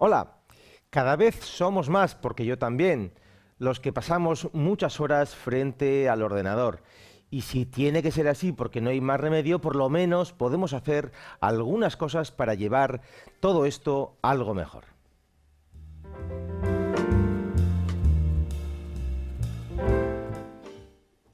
Hola, cada vez somos más, porque yo también, los que pasamos muchas horas frente al ordenador. Y si tiene que ser así porque no hay más remedio, por lo menos podemos hacer algunas cosas para llevar todo esto algo mejor.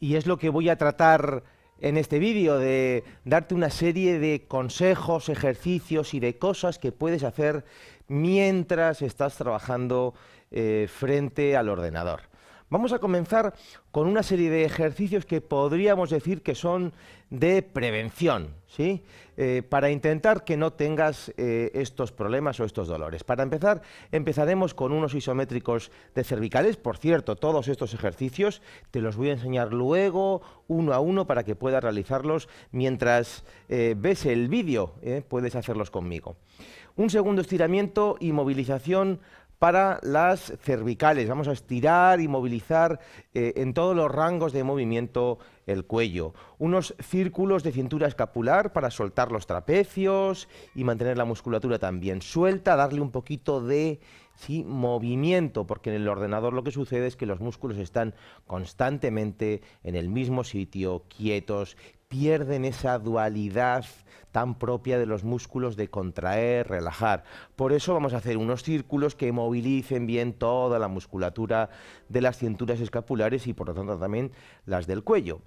Y es lo que voy a tratar en este vídeo, de darte una serie de consejos, ejercicios y de cosas que puedes hacer mientras estás trabajando eh, frente al ordenador. Vamos a comenzar con una serie de ejercicios que podríamos decir que son de prevención, ¿sí? Eh, para intentar que no tengas eh, estos problemas o estos dolores. Para empezar, empezaremos con unos isométricos de cervicales. Por cierto, todos estos ejercicios te los voy a enseñar luego, uno a uno, para que puedas realizarlos mientras ves el vídeo. Puedes hacerlos conmigo. Un segundo estiramiento y movilización para las cervicales. Vamos a estirar y movilizar eh, en todos los rangos de movimiento el cuello. Unos círculos de cintura escapular para soltar los trapecios y mantener la musculatura también suelta, darle un poquito de movimiento, porque en el ordenador lo que sucede es que los músculos están constantemente en el mismo sitio, quietos, pierden esa dualidad tan propia de los músculos de contraer, relajar. Por eso vamos a hacer unos círculos que movilicen bien toda la musculatura de las cinturas escapulares y por lo tanto también las del cuello.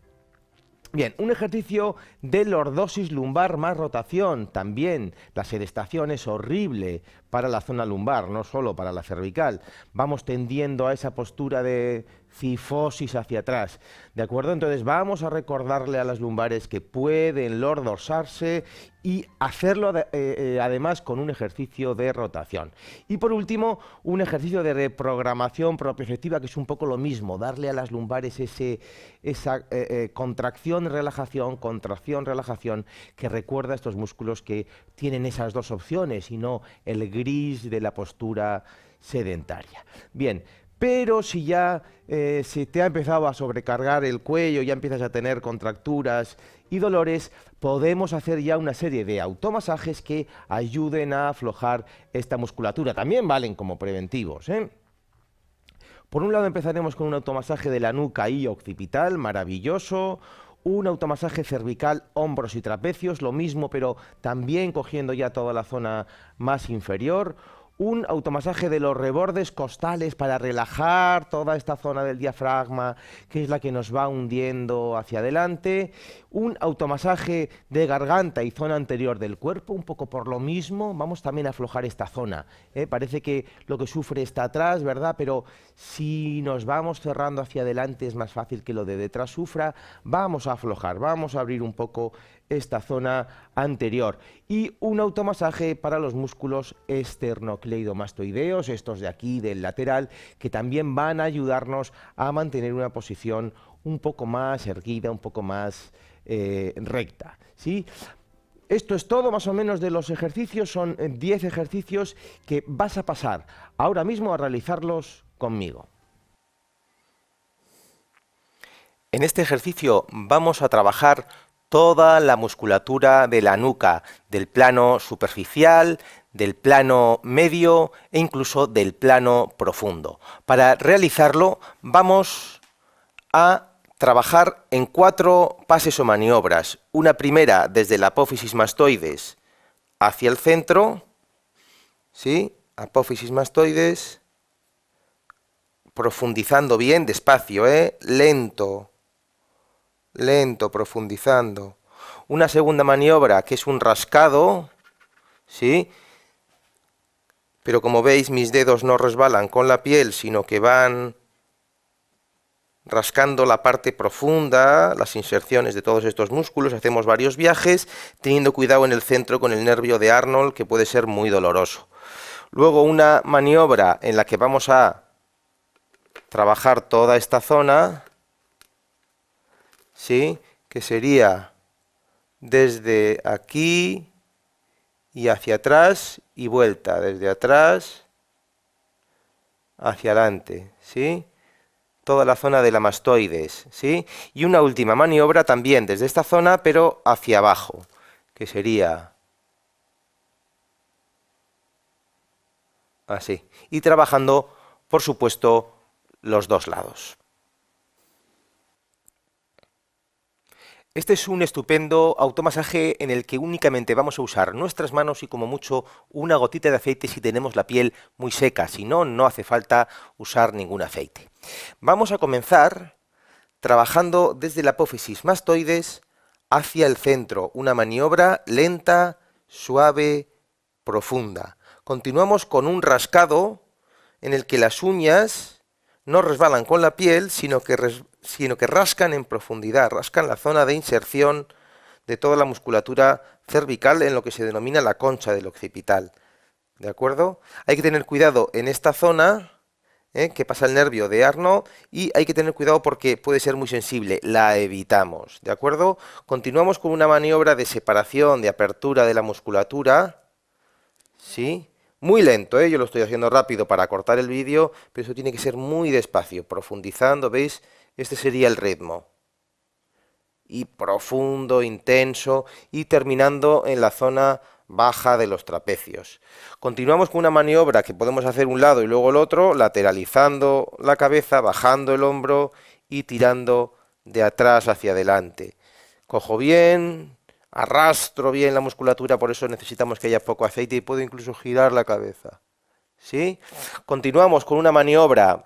Bien, un ejercicio de lordosis lumbar más rotación, también la sedestación es horrible para la zona lumbar, no solo para la cervical. Vamos tendiendo a esa postura de cifosis hacia atrás, ¿de acuerdo? Entonces vamos a recordarle a las lumbares que pueden lordosarse... y hacerlo eh, eh, además con un ejercicio de rotación. Y por último, un ejercicio de reprogramación propioceptiva, que es un poco lo mismo, darle a las lumbares ese, esa eh, contracción, relajación, contracción, relajación, que recuerda a estos músculos que tienen esas dos opciones y no el gris de la postura sedentaria. Bien, pero si ya eh, se te ha empezado a sobrecargar el cuello, ya empiezas a tener contracturas y dolores, podemos hacer ya una serie de automasajes que ayuden a aflojar esta musculatura. También valen como preventivos. ¿eh? Por un lado empezaremos con un automasaje de la nuca y occipital, maravilloso un automasaje cervical, hombros y trapecios, lo mismo, pero también cogiendo ya toda la zona más inferior un automasaje de los rebordes costales para relajar toda esta zona del diafragma, que es la que nos va hundiendo hacia adelante, un automasaje de garganta y zona anterior del cuerpo, un poco por lo mismo, vamos también a aflojar esta zona. ¿eh? Parece que lo que sufre está atrás, ¿verdad? Pero si nos vamos cerrando hacia adelante es más fácil que lo de detrás sufra, vamos a aflojar, vamos a abrir un poco esta zona anterior y un automasaje para los músculos esternocleidomastoideos, estos de aquí del lateral, que también van a ayudarnos a mantener una posición un poco más erguida, un poco más eh, recta. ¿sí? Esto es todo más o menos de los ejercicios, son 10 eh, ejercicios que vas a pasar ahora mismo a realizarlos conmigo. En este ejercicio vamos a trabajar toda la musculatura de la nuca, del plano superficial, del plano medio e incluso del plano profundo. Para realizarlo vamos a trabajar en cuatro pases o maniobras. Una primera desde la apófisis mastoides hacia el centro, ¿sí? apófisis mastoides, profundizando bien, despacio, ¿eh? lento, lento, profundizando. Una segunda maniobra que es un rascado, ¿sí? Pero como veis mis dedos no resbalan con la piel, sino que van rascando la parte profunda, las inserciones de todos estos músculos, hacemos varios viajes, teniendo cuidado en el centro con el nervio de Arnold, que puede ser muy doloroso. Luego una maniobra en la que vamos a trabajar toda esta zona, que sería desde aquí y hacia atrás y vuelta, desde atrás hacia adelante, ¿sí? Toda la zona de la mastoides, ¿sí? Y una última maniobra también desde esta zona, pero hacia abajo, que sería así. Y trabajando, por supuesto, los dos lados. Este es un estupendo automasaje en el que únicamente vamos a usar nuestras manos y como mucho una gotita de aceite si tenemos la piel muy seca, si no, no hace falta usar ningún aceite. Vamos a comenzar trabajando desde la apófisis mastoides hacia el centro, una maniobra lenta, suave, profunda. Continuamos con un rascado en el que las uñas no resbalan con la piel, sino que sino que rascan en profundidad, rascan la zona de inserción de toda la musculatura cervical en lo que se denomina la concha del occipital. ¿De acuerdo? Hay que tener cuidado en esta zona ¿eh? que pasa el nervio de Arno y hay que tener cuidado porque puede ser muy sensible. La evitamos. ¿De acuerdo? Continuamos con una maniobra de separación, de apertura de la musculatura. ¿Sí? Muy lento, ¿eh? yo lo estoy haciendo rápido para cortar el vídeo, pero eso tiene que ser muy despacio, profundizando, ¿veis? Este sería el ritmo. Y profundo, intenso y terminando en la zona baja de los trapecios. Continuamos con una maniobra que podemos hacer un lado y luego el otro, lateralizando la cabeza, bajando el hombro y tirando de atrás hacia adelante. Cojo bien, arrastro bien la musculatura, por eso necesitamos que haya poco aceite y puedo incluso girar la cabeza. ¿Sí? Continuamos con una maniobra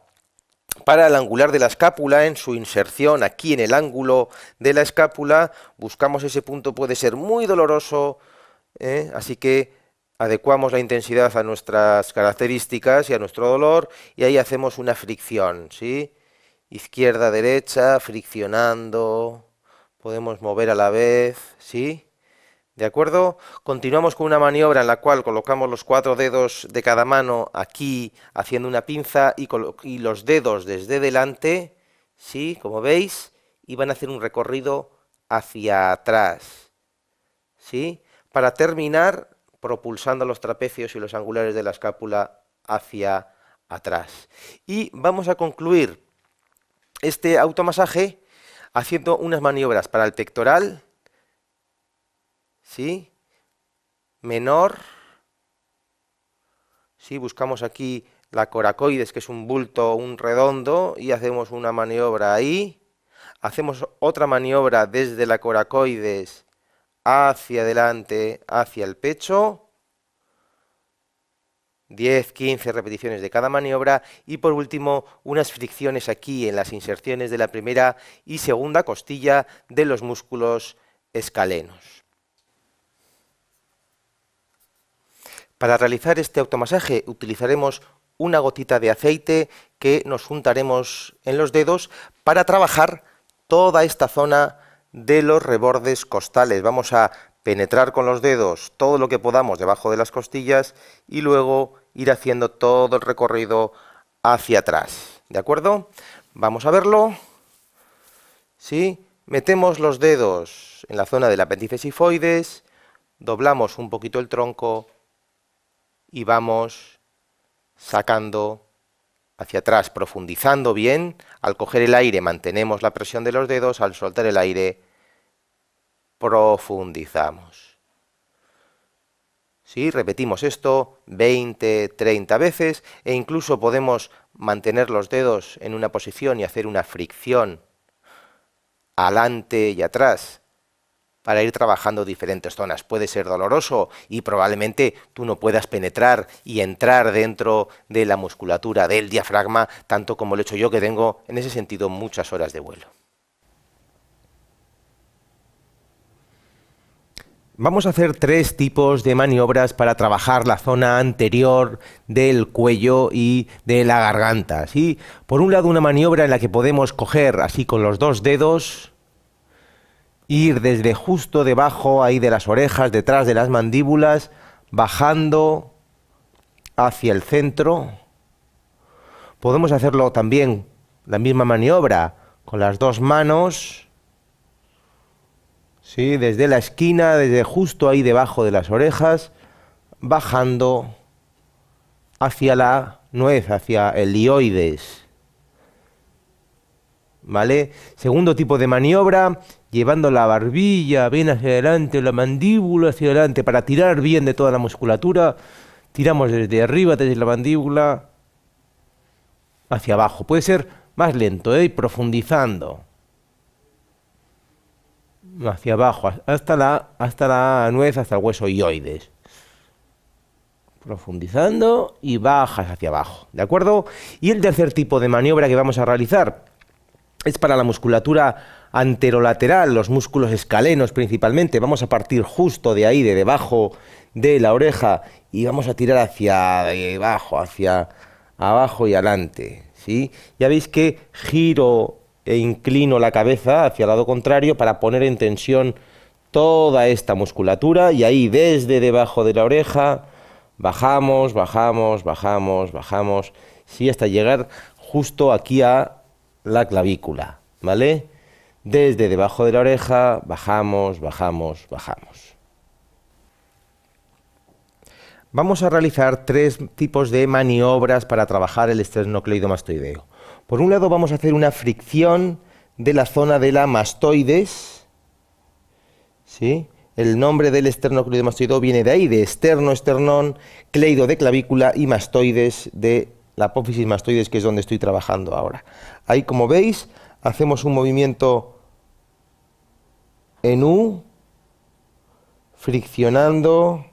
para el angular de la escápula, en su inserción aquí en el ángulo de la escápula, buscamos ese punto, puede ser muy doloroso, ¿eh? así que adecuamos la intensidad a nuestras características y a nuestro dolor, y ahí hacemos una fricción, ¿sí? Izquierda, derecha, friccionando, podemos mover a la vez, ¿sí? ¿De acuerdo? Continuamos con una maniobra en la cual colocamos los cuatro dedos de cada mano aquí haciendo una pinza y, los dedos desde delante, ¿sí? Como veis, y van a hacer un recorrido hacia atrás, ¿sí? Para terminar propulsando los trapecios y los angulares de la escápula hacia atrás. Y vamos a concluir este automasaje haciendo unas maniobras para el pectoral, ¿sí? Menor, si, Buscamos aquí la coracoides, que es un bulto, un redondo, y hacemos una maniobra ahí. Hacemos otra maniobra desde la coracoides hacia adelante, hacia el pecho. 10, 15 repeticiones de cada maniobra y por último unas fricciones aquí en las inserciones de la primera y segunda costilla de los músculos escalenos. Para realizar este automasaje utilizaremos una gotita de aceite que nos juntaremos en los dedos para trabajar toda esta zona de los rebordes costales. Vamos a penetrar con los dedos todo lo que podamos debajo de las costillas y luego ir haciendo todo el recorrido hacia atrás. ¿De acuerdo? Vamos a verlo. ¿Sí? Metemos los dedos en la zona del apéndice sifoides, doblamos un poquito el tronco y vamos sacando hacia atrás, profundizando bien. Al coger el aire mantenemos la presión de los dedos, al soltar el aire profundizamos. ¿Sí? Repetimos esto 20, 30 veces e incluso podemos mantener los dedos en una posición y hacer una fricción adelante y atrás para ir trabajando diferentes zonas. Puede ser doloroso y probablemente tú no puedas penetrar y entrar dentro de la musculatura del diafragma tanto como lo he hecho yo, que tengo en ese sentido muchas horas de vuelo. Vamos a hacer tres tipos de maniobras para trabajar la zona anterior del cuello y de la garganta. ¿sí? Por un lado, una maniobra en la que podemos coger así con los dos dedos ir desde justo debajo ahí de las orejas, detrás de las mandíbulas, bajando hacia el centro. Podemos hacerlo también, la misma maniobra, con las dos manos. desde la esquina, desde justo ahí debajo de las orejas, bajando hacia la nuez, hacia el lioides. Segundo tipo de maniobra, llevando la barbilla bien hacia adelante, la mandíbula hacia adelante, para tirar bien de toda la musculatura. Tiramos desde arriba, desde la mandíbula, hacia abajo. Puede ser más lento, ¿eh? Y profundizando. Hacia abajo, hasta la, hasta la nuez, hasta el hueso ioides profundizando y bajas hacia abajo, ¿de acuerdo? Y el tercer tipo de maniobra que vamos a realizar es para la musculatura anterolateral, los músculos escalenos principalmente. Vamos a partir justo de ahí, de debajo de la oreja, y vamos a tirar hacia abajo, hacia abajo y adelante. ¿sí? Ya veis que giro e inclino la cabeza hacia el lado contrario para poner en tensión toda esta musculatura y ahí desde debajo de la oreja bajamos, bajamos, bajamos, bajamos, sí, hasta llegar justo aquí a la clavícula, ¿vale? Desde debajo de la oreja bajamos, bajamos, bajamos. Vamos a realizar tres tipos de maniobras para trabajar el esternocleidomastoideo. Por un lado vamos a hacer una fricción de la zona de la mastoides. ¿sí? El nombre del esternocleidomastoideo viene de ahí, de esterno, esternón, cleido de clavícula y mastoides de la apófisis mastoides, que es donde estoy trabajando ahora. Ahí, como veis, hacemos un movimiento en U, friccionando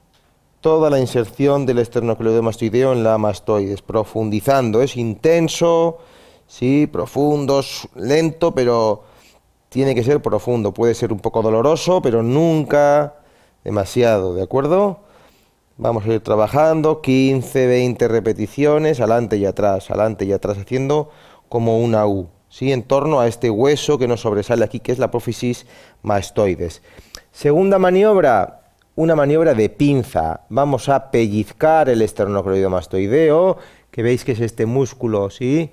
toda la inserción del esternocleidomastoideo en la mastoides, profundizando. Es intenso, sí, profundo, lento, pero tiene que ser profundo. Puede ser un poco doloroso, pero nunca demasiado, ¿de acuerdo? Vamos a ir trabajando 15, 20 repeticiones, adelante y atrás, adelante y atrás, haciendo como una U, ¿sí? en torno a este hueso que nos sobresale aquí, que es la prófisis mastoides. Segunda maniobra, una maniobra de pinza. Vamos a pellizcar el esternocleidomastoideo, que veis que es este músculo, ¿sí?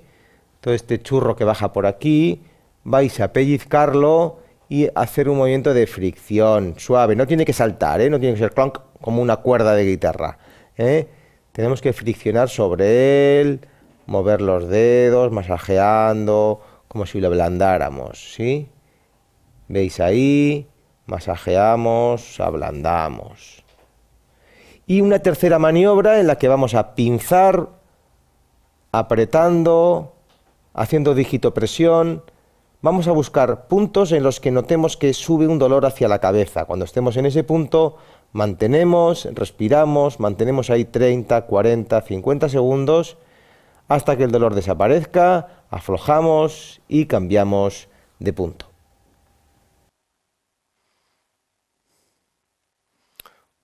todo este churro que baja por aquí. Vais a pellizcarlo y hacer un movimiento de fricción suave. No tiene que saltar, ¿eh? no tiene que ser clonk, como una cuerda de guitarra. ¿eh? Tenemos que friccionar sobre él, mover los dedos, masajeando, como si lo ablandáramos, ¿sí? ¿Veis ahí? Masajeamos, ablandamos. Y una tercera maniobra en la que vamos a pinzar, apretando, haciendo dígito presión, vamos a buscar puntos en los que notemos que sube un dolor hacia la cabeza. Cuando estemos en ese punto, mantenemos, respiramos, mantenemos ahí 30, 40, 50 segundos hasta que el dolor desaparezca, aflojamos y cambiamos de punto.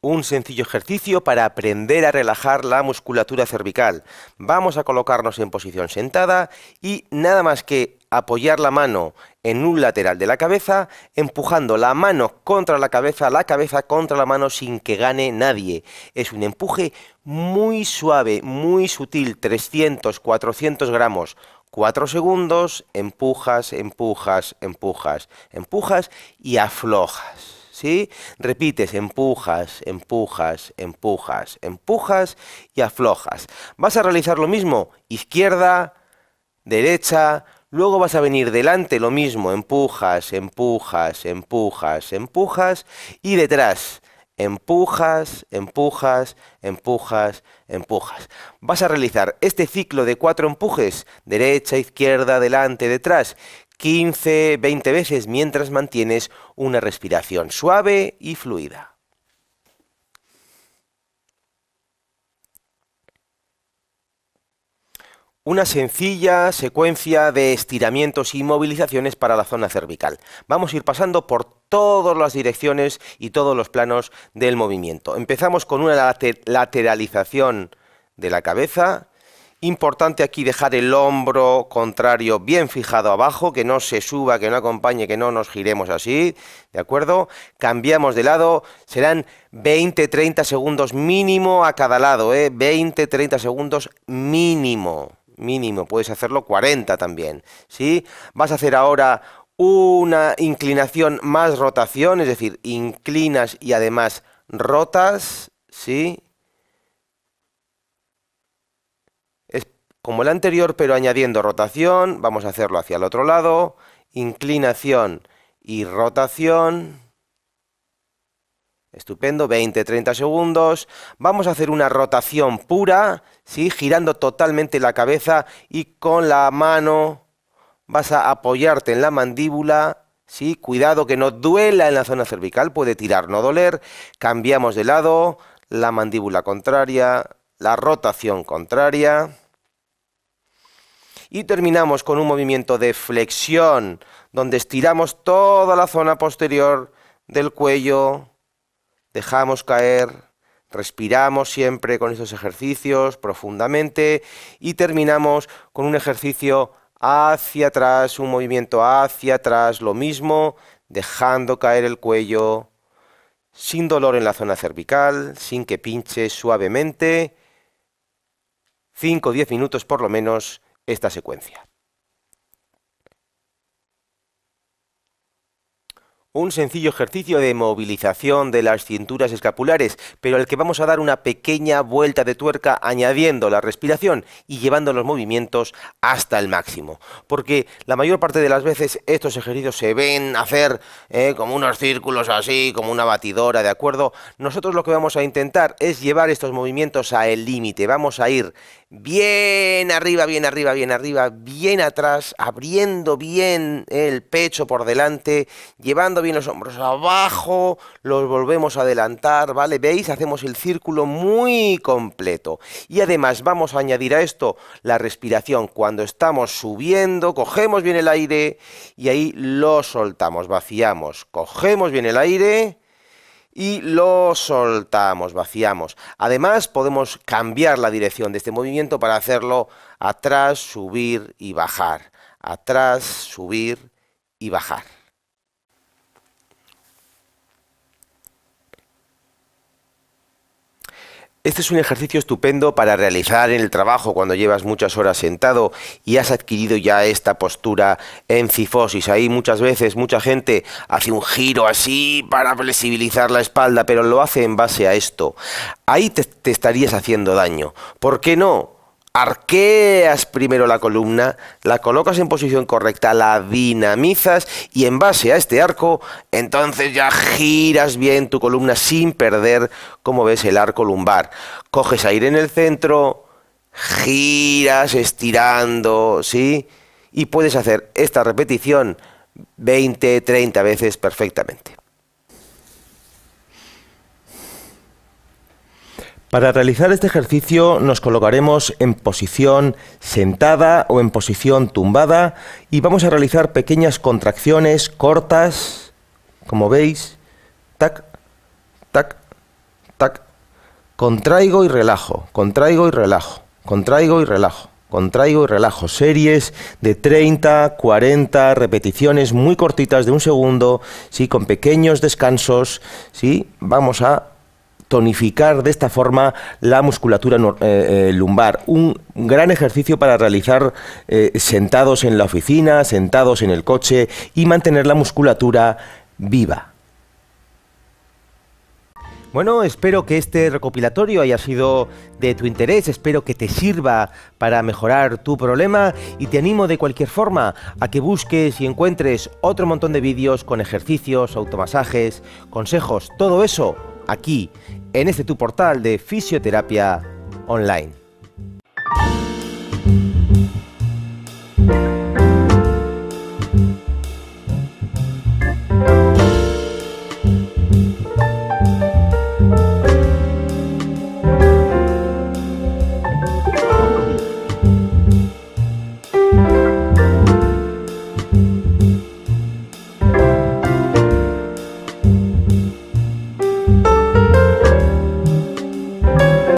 un sencillo ejercicio para aprender a relajar la musculatura cervical. Vamos a colocarnos en posición sentada y nada más que apoyar la mano en un lateral de la cabeza, empujando la mano contra la cabeza, la cabeza contra la mano sin que gane nadie. Es un empuje muy suave, muy sutil, 300, 400 gramos. 4 segundos, empujas, empujas, empujas, empujas y aflojas. ¿Sí? Repites, empujas, empujas, empujas, empujas y aflojas. Vas a realizar lo mismo, izquierda, derecha, Luego vas a venir delante lo mismo, empujas, empujas, empujas, empujas y detrás empujas, empujas, empujas, empujas. Vas a realizar este ciclo de cuatro empujes, derecha, izquierda, delante, detrás, 15, 20 veces mientras mantienes una respiración suave y fluida. Una sencilla secuencia de estiramientos y movilizaciones para la zona cervical. Vamos a ir pasando por todas las direcciones y todos los planos del movimiento. Empezamos con una lateralización de la cabeza. Importante aquí dejar el hombro contrario bien fijado abajo, que no se suba, que no acompañe, que no nos giremos así, ¿de acuerdo? Cambiamos de lado, serán 20-30 segundos mínimo a cada lado, ¿eh? 20-30 segundos mínimo mínimo, puedes hacerlo 40 también. ¿sí? Vas a hacer ahora una inclinación más rotación, es decir, inclinas y además rotas, ¿sí? Es como el anterior, pero añadiendo rotación, vamos a hacerlo hacia el otro lado, inclinación y rotación, Estupendo, 20-30 segundos. Vamos a hacer una rotación pura, ¿sí? girando totalmente la cabeza y con la mano vas a apoyarte en la mandíbula. ¿sí? Cuidado que no duela en la zona cervical, puede tirar, no doler. Cambiamos de lado, la mandíbula contraria, la rotación contraria. Y terminamos con un movimiento de flexión, donde estiramos toda la zona posterior del cuello dejamos caer, respiramos siempre con estos ejercicios profundamente y terminamos con un ejercicio hacia atrás, un movimiento hacia atrás, lo mismo, dejando caer el cuello, sin dolor en la zona cervical, sin que pinche suavemente, 5 o 10 minutos por lo menos esta secuencia. Un sencillo ejercicio de movilización de las cinturas escapulares, pero al que vamos a dar una pequeña vuelta de tuerca añadiendo la respiración y llevando los movimientos hasta el máximo. Porque la mayor parte de las veces estos ejercicios se ven hacer eh, como unos círculos así, como una batidora, ¿de acuerdo? Nosotros lo que vamos a intentar es llevar estos movimientos a el límite. Vamos a ir bien arriba, bien arriba, bien arriba, bien atrás, abriendo bien el pecho por delante, llevando bien los hombros abajo, los volvemos a adelantar, ¿vale? ¿Veis? Hacemos el círculo muy completo. Y además vamos a añadir a esto la respiración. Cuando estamos subiendo, cogemos bien el aire y ahí lo soltamos, vaciamos, cogemos bien el aire y lo soltamos, vaciamos. Además podemos cambiar la dirección de este movimiento para hacerlo atrás, subir y bajar. Atrás, subir y bajar. Este es un ejercicio estupendo para realizar en el trabajo cuando llevas muchas horas sentado y has adquirido ya esta postura en cifosis. Ahí muchas veces mucha gente hace un giro así para flexibilizar la espalda, pero lo hace en base a esto. Ahí te, te estarías haciendo daño. ¿Por qué no? arqueas primero la columna, la colocas en posición correcta, la dinamizas y en base a este arco, entonces ya giras bien tu columna sin perder, como ves, el arco lumbar. Coges aire en el centro, giras estirando, ¿sí? Y puedes hacer esta repetición 20, 30 veces perfectamente. Para realizar este ejercicio nos colocaremos en posición sentada o en posición tumbada y vamos a realizar pequeñas contracciones cortas, como veis, tac, tac, tac. Contraigo y relajo, contraigo y relajo, contraigo y relajo, contraigo y relajo. Series de 30, 40 repeticiones muy cortitas de un segundo, ¿sí? con pequeños descansos, ¿sí? vamos a tonificar de esta forma la musculatura eh, eh, lumbar. Un gran ejercicio para realizar eh, sentados en la oficina, sentados en el coche y mantener la musculatura viva. Bueno, espero que este recopilatorio haya sido de tu interés, espero que te sirva para mejorar tu problema y te animo de cualquier forma a que busques y encuentres otro montón de vídeos con ejercicios, automasajes, consejos, todo eso aquí, en este tu portal de fisioterapia online.